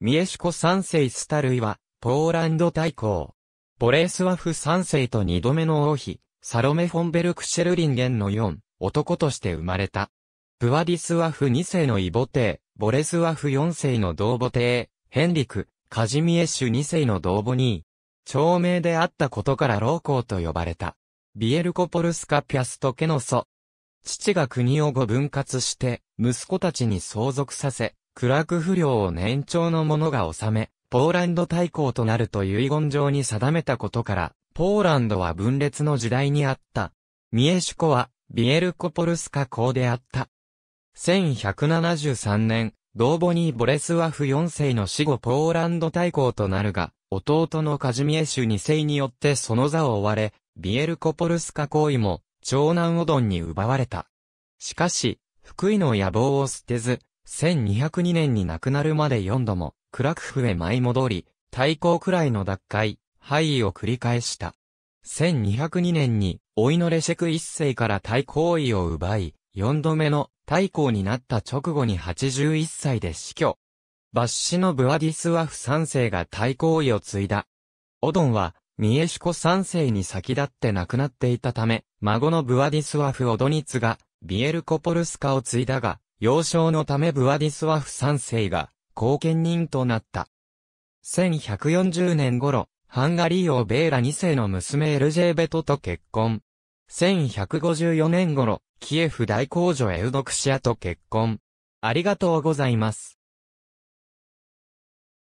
ミエシコ三世スタルイは、ポーランド大公。ボレースワフ三世と二度目の王妃、サロメ・フォンベルクシェルリンゲンの四、男として生まれた。ブワディスワフ二世の異母帝、ボレスワフ四世の同母帝、ヘンリク、カジミエシュ二世の同母に、長命であったことから老公と呼ばれた。ビエルコポルスカ・ピャストケノソ。父が国を五分割して、息子たちに相続させ、クラク不良を年長の者が治め、ポーランド大公となると遺言状に定めたことから、ポーランドは分裂の時代にあった。ミエシュコは、ビエルコポルスカ公であった。1173年、ドーボニー・ボレスワフ4世の死後ポーランド大公となるが、弟のカジミエシュ2世によってその座を追われ、ビエルコポルスカ公位も、長男オドンに奪われた。しかし、福井の野望を捨てず、1202年に亡くなるまで4度も、クラクフへ舞い戻り、大公くらいの脱会、敗位を繰り返した。1202年に、老いのレシェク一世から大公位を奪い、4度目の大公になった直後に81歳で死去。抜ッのブアディスワフ3世が大公位を継いだ。オドンは、ミエシコ3世に先立って亡くなっていたため、孫のブアディスワフオドニツが、ビエルコポルスカを継いだが、幼少のためブワディスワフ3世が後見人となった。1140年頃、ハンガリー王ベーラ2世の娘エルジェーベトと結婚。1154年頃、キエフ大公女エウドクシアと結婚。ありがとうございます。